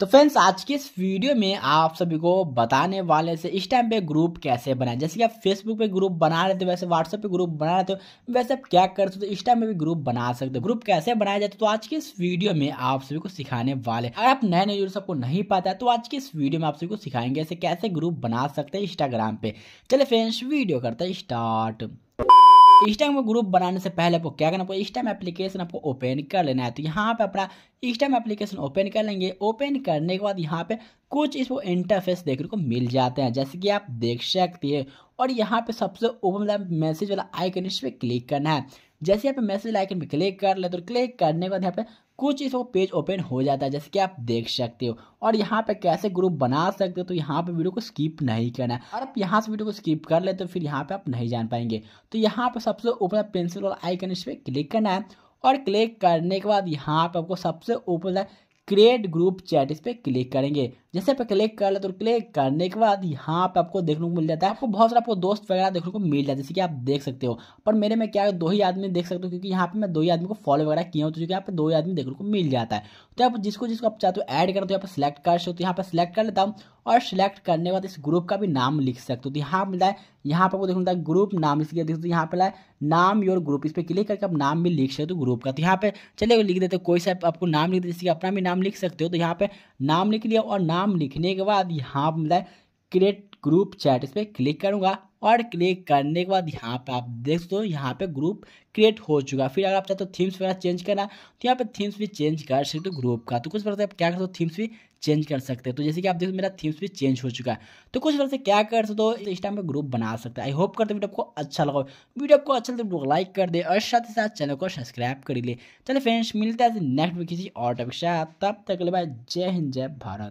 तो फ्रेंड्स आज की इस वीडियो में आप सभी को बताने वाले से इस टाइम पे ग्रुप कैसे बनाए जैसे कि आप फेसबुक पे ग्रुप बना रहे थे वैसे व्हाट्सएप पे ग्रुप बना रहे थे वैसे आप क्या कर सकते हो इस टाइम पे भी ग्रुप बना सकते हो ग्रुप कैसे बनाया जाता है तो आज की इस वीडियो में आप सभी को सिखाने वाले अगर आप नए नए यूजर्स आपको नहीं पता है तो आज की इस वीडियो में आप सभी को सिखाएंगे ऐसे कैसे ग्रुप बना सकते हैं इंस्टाग्राम पे चले फ्रेंड्स वीडियो करते हैं स्टार्ट इंस्टाग्राम में ग्रुप बनाने से पहले आपको क्या करना आपको इंस्टाग्राम एप्लीकेशन आपको ओपन कर लेना है तो यहाँ पे अपना इंस्टाग्राम एप्लीकेशन ओपन कर लेंगे ओपन करने के बाद यहाँ पे कुछ इसको इंटरफेस देखने को मिल जाते हैं जैसे कि आप देख सकते हैं और यहाँ पे सबसे ऊपर मतलब मैसेज वाला आइकन इस पर क्लिक करना है जैसे यहाँ पे मैसेज आइकन पे क्लिक कर ले तो क्लिक करने के बाद यहाँ पे कुछ इसको पेज ओपन हो जाता है जैसे कि आप देख सकते हो और यहाँ पे कैसे ग्रुप बना सकते हो तो यहाँ पे वीडियो को स्किप नहीं करना है और आप यहाँ से वीडियो को स्किप कर ले तो फिर यहाँ पे आप नहीं जान पाएंगे तो यहाँ पे सबसे ऊपर पेंसिल वाला आइकन इस पर क्लिक करना है और क्लिक करने के बाद यहाँ पे आपको सबसे ऊपर क्रिएट ग्रुप चैट इस पर क्लिक करेंगे जैसे पे क्लिक कर ले तो क्लिक करने के बाद यहाँ पे आपको देखने को मिल जाता है आपको बहुत सारा आपको दोस्त वगैरह देखने को मिल जाता है जैसे कि आप देख सकते हो पर मेरे में क्या है दो ही आदमी देख सकते हो क्योंकि यहाँ पे मैं दो ही आदमी को फॉलो वगैरह किया हूँ तो यहाँ पे दो ही आदमी देखने को मिल जाता है तो आप जिसको जिसको आप चाहते हो ऐड करना तो यहाँ पर सिलेक्ट कर सकते हो तो यहाँ पर सिलेक्ट कर लेता हूँ और सिलेक्ट करने के बाद इस ग्रुप का भी नाम लिख सकते हो तो यहाँ मिलता है यहाँ पर वो देखो मिलता है ग्रुप नाम इसलिए देख सकते तो यहाँ पर लाए नाम योर ग्रुप इस पर क्लिक करके आप नाम भी लिख सकते हो ग्रुप का तो यहाँ पे चले लिख देते हो कोई सा आपको नाम लिख देते जैसे अपना भी नाम लिख सकते हो तो यहाँ पे नाम लिख लिया और नाम लिखने के बाद यहाँ पर मिलता है क्रिएट ग्रुप चैट इस पर क्लिक करूँगा और क्लिक करने के बाद यहाँ पे आप देख सकते हो यहाँ पे ग्रुप क्रिएट हो चुका फिर अगर आप चाहते हो तो थीम्स वगैरह चेंज करना तो यहाँ पे थीम्स भी चेंज कर सकते हो ग्रुप का तो कुछ वर्ष आप क्या कर सकते हो थीम्स भी चेंज कर सकते हैं तो जैसे कि आप देख देखो मेरा थीम्स भी चेंज हो चुका है तो कुछ वर्ष क्या कर सकते हो इस टाइम पर ग्रुप बना सकते हैं आई होप करते वीडियो को अच्छा लगा वीडियो आपको अच्छा लगे तो लाइक कर दे और साथ ही साथ चैनल को सब्सक्राइब कर ले चले फ्रेंड्स मिलते हैं नेक्स्ट में किसी और टॉपिक से तब तक ले जय हिंद जय भारत